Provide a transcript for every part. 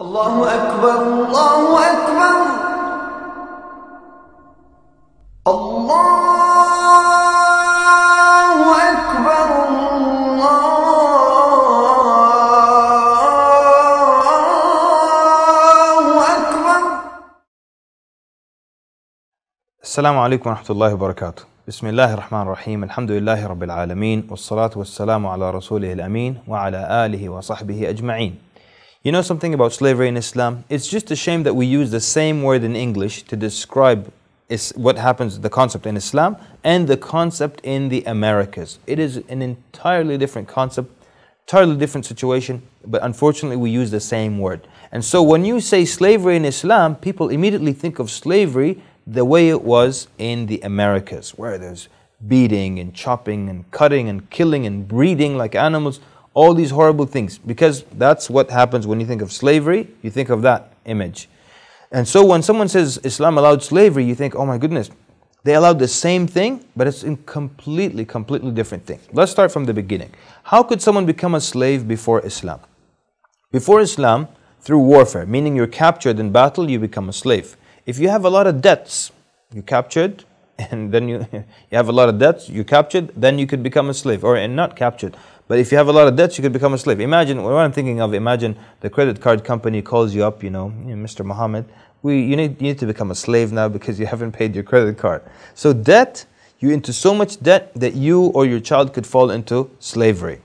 الله أكبر الله أكبر الله أكبر الله أكبر السلام عليكم ورحمة الله وبركاته بسم الله الرحمن الرحيم الحمد لله رب العالمين والصلاة والسلام على رسوله الأمين وعلى آله وصحبه أجمعين You know something about slavery in Islam? It's just a shame that we use the same word in English to describe is what happens, the concept in Islam and the concept in the Americas. It is an entirely different concept, entirely different situation, but unfortunately we use the same word. And so when you say slavery in Islam, people immediately think of slavery the way it was in the Americas, where there's beating and chopping and cutting and killing and breeding like animals all these horrible things because that's what happens when you think of slavery you think of that image and so when someone says islam allowed slavery you think oh my goodness they allowed the same thing but it's a completely completely different thing let's start from the beginning how could someone become a slave before islam before islam through warfare meaning you're captured in battle you become a slave if you have a lot of debts you're captured and then you, you have a lot of debts, you captured, then you could become a slave, or and not captured. But if you have a lot of debts, you could become a slave. Imagine, what I'm thinking of, imagine the credit card company calls you up, you know, Mr. Muhammad, we, you, need, you need to become a slave now because you haven't paid your credit card. So debt, you into so much debt that you or your child could fall into slavery.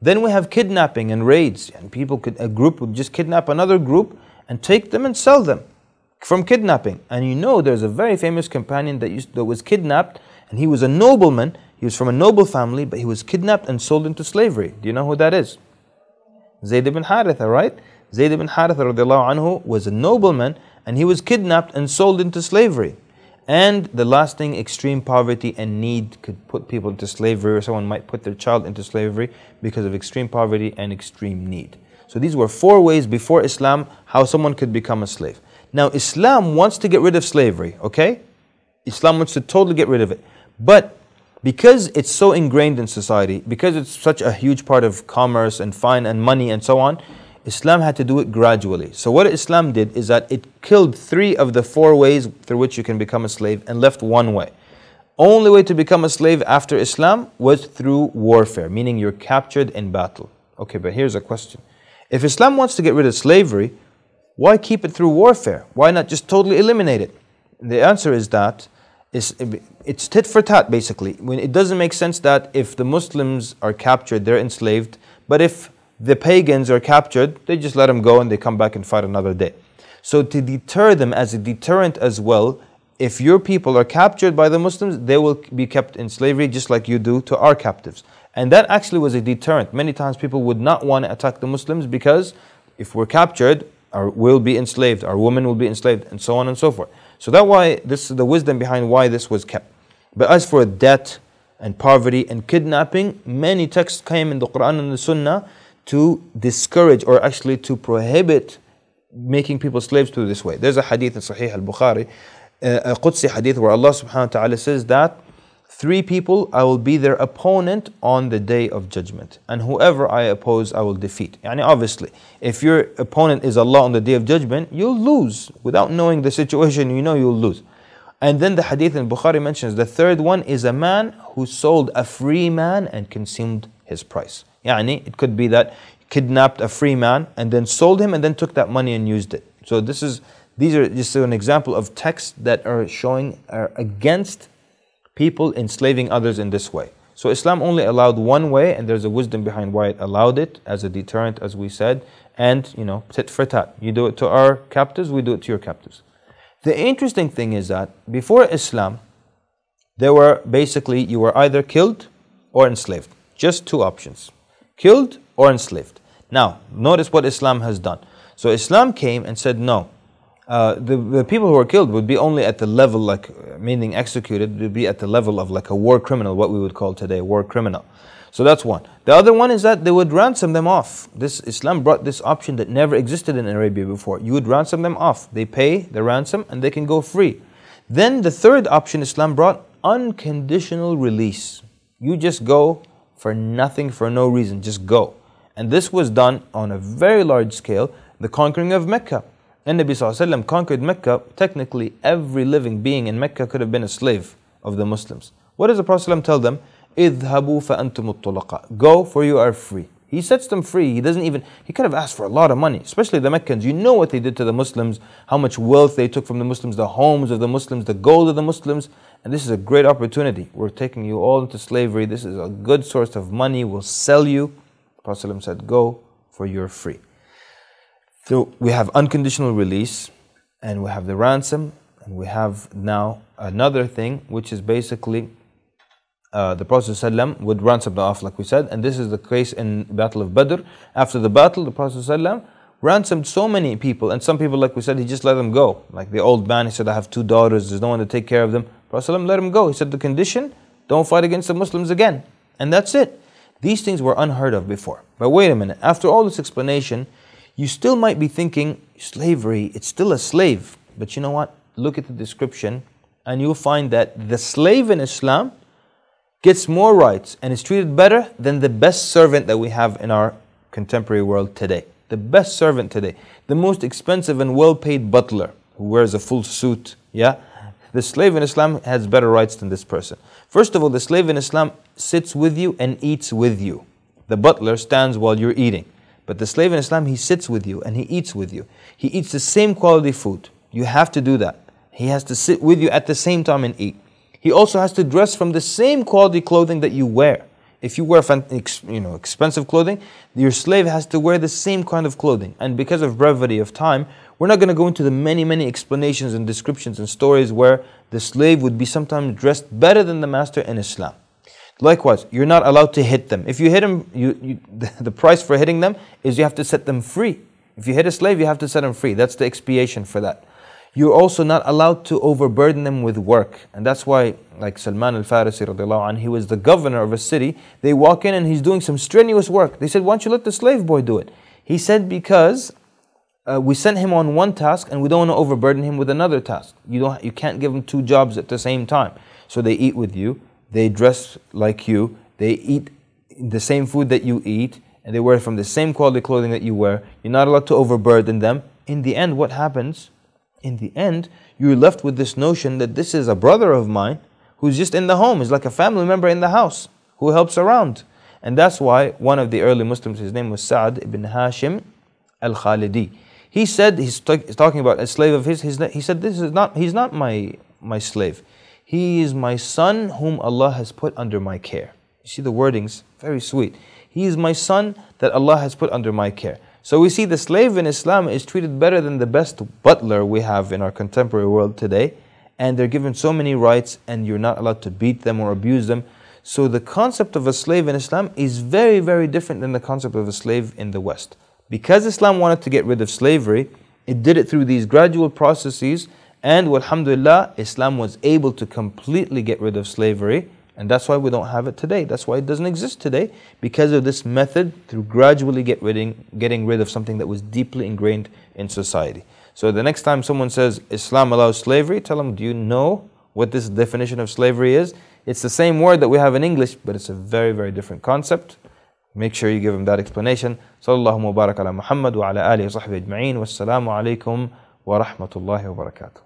Then we have kidnapping and raids, and people could, a group would just kidnap another group and take them and sell them from kidnapping. And you know there's a very famous companion that, used, that was kidnapped and he was a nobleman. He was from a noble family, but he was kidnapped and sold into slavery. Do you know who that is? Zayd ibn Haritha, right? Zayd ibn Haritha anhu, was a nobleman and he was kidnapped and sold into slavery. And the last thing, extreme poverty and need could put people into slavery, or someone might put their child into slavery because of extreme poverty and extreme need. So these were four ways before Islam how someone could become a slave. Now, Islam wants to get rid of slavery, okay? Islam wants to totally get rid of it. But because it's so ingrained in society, because it's such a huge part of commerce and fine and money and so on, Islam had to do it gradually. So, what Islam did is that it killed three of the four ways through which you can become a slave and left one way. Only way to become a slave after Islam was through warfare, meaning you're captured in battle. Okay, but here's a question. If Islam wants to get rid of slavery, why keep it through warfare? Why not just totally eliminate it? And the answer is that it's, it's tit for tat, basically. When it doesn't make sense that if the Muslims are captured, they're enslaved, but if the pagans are captured, they just let them go and they come back and fight another day. So to deter them as a deterrent as well, if your people are captured by the Muslims, they will be kept in slavery just like you do to our captives. And that actually was a deterrent. Many times people would not want to attack the Muslims because if we're captured, or will be enslaved, Our women will be enslaved, and so on and so forth. So that why this is the wisdom behind why this was kept. But as for debt and poverty and kidnapping, many texts came in the Quran and the Sunnah to discourage or actually to prohibit making people slaves through this way. There's a hadith in Sahih al-Bukhari, uh, a Qudsi hadith where Allah subhanahu wa ta'ala says that Three people, I will be their opponent on the day of judgment. And whoever I oppose, I will defeat. And obviously, if your opponent is Allah on the day of judgment, you'll lose. Without knowing the situation, you know you'll lose. And then the hadith in Bukhari mentions the third one is a man who sold a free man and consumed his price. Yani, it could be that kidnapped a free man and then sold him and then took that money and used it. So this is these are just an example of texts that are showing are against people enslaving others in this way. So Islam only allowed one way, and there's a wisdom behind why it allowed it as a deterrent, as we said, and you know, tit for tat. You do it to our captives, we do it to your captives. The interesting thing is that before Islam, there were basically you were either killed or enslaved. Just two options killed or enslaved. Now, notice what Islam has done. So Islam came and said, no, uh, the, the, people who were killed would be only at the level, like meaning executed, would be at the level of like a war criminal, what we would call today war criminal. So that's one. The other one is that they would ransom them off. This Islam brought this option that never existed in Arabia before. You would ransom them off. They pay the ransom and they can go free. Then the third option Islam brought unconditional release. You just go for nothing, for no reason, just go. And this was done on a very large scale, the conquering of Mecca. Then Nabi ﷺ conquered Mecca. Technically, every living being in Mecca could have been a slave of the Muslims. What does the Prophet ﷺ tell them? اذهبوا فأنتم الطلقاء. Go for you are free. He sets them free. He doesn't even, he could have asked for a lot of money, especially the Meccans. You know what they did to the Muslims, how much wealth they took from the Muslims, the homes of the Muslims, the gold of the Muslims. And this is a great opportunity. We're taking you all into slavery. This is a good source of money. We'll sell you. The Prophet said, Go, for you're free. So we have unconditional release, and we have the ransom, and we have now another thing, which is basically uh, the Prophet ﷺ would ransom the off, like we said, and this is the case in Battle of Badr. After the battle, the Prophet ﷺ ransomed so many people, and some people, like we said, he just let them go. Like the old man, he said, I have two daughters, there's no one to take care of them. Prophet let him go. He said, The condition, don't fight against the Muslims again. And that's it. These things were unheard of before. But wait a minute, after all this explanation, you still might be thinking, slavery, it's still a slave. But you know what? Look at the description, and you'll find that the slave in Islam gets more rights and is treated better than the best servant that we have in our contemporary world today. The best servant today, the most expensive and well paid butler who wears a full suit, yeah? The slave in Islam has better rights than this person. First of all, the slave in Islam sits with you and eats with you. The butler stands while you're eating. But the slave in Islam, he sits with you and he eats with you. He eats the same quality food. You have to do that. He has to sit with you at the same time and eat. He also has to dress from the same quality clothing that you wear. If you wear you know, expensive clothing, your slave has to wear the same kind of clothing. And because of brevity of time, we're not going to go into the many, many explanations and descriptions and stories where the slave would be sometimes dressed better than the master in Islam. Likewise, you're not allowed to hit them. If you hit them, you, you, the price for hitting them is you have to set them free. If you hit a slave, you have to set them free. That's the expiation for that. You're also not allowed to overburden them with work. And that's why, like Salman al-Farisi anh, he was the governor of a city. They walk in and he's doing some strenuous work. They said, why don't you let the slave boy do it? He said, because uh, we sent him on one task and we don't want to overburden him with another task. You, don't, you can't give him two jobs at the same time. So they eat with you, they dress like you, they eat the same food that you eat, and they wear from the same quality clothing that you wear. You're not allowed to overburden them. In the end, what happens? In the end, you're left with this notion that this is a brother of mine who's just in the home, is like a family member in the house who helps around. And that's why one of the early Muslims, his name was Sa'd ibn Hashim al Khalidi. He said, he's, talking about a slave of his, he said, this is not, he's not my, my slave. He is my son whom Allah has put under my care. You see the wordings, very sweet. He is my son that Allah has put under my care. So we see the slave in Islam is treated better than the best butler we have in our contemporary world today. And they're given so many rights and you're not allowed to beat them or abuse them. So the concept of a slave in Islam is very, very different than the concept of a slave in the West. Because Islam wanted to get rid of slavery, it did it through these gradual processes and alhamdulillah, Islam was able to completely get rid of slavery. And that's why we don't have it today. That's why it doesn't exist today. Because of this method through gradually get ridding, getting rid of something that was deeply ingrained in society. So the next time someone says Islam allows slavery, tell them, do you know what this definition of slavery is? It's the same word that we have in English, but it's a very, very different concept. Make sure you give them that explanation. Sallallahu mubarak ala Muhammad wa ala alihi wa sahbihi ajma'in. Wassalamu alaikum wa rahmatullahi wa barakatuh.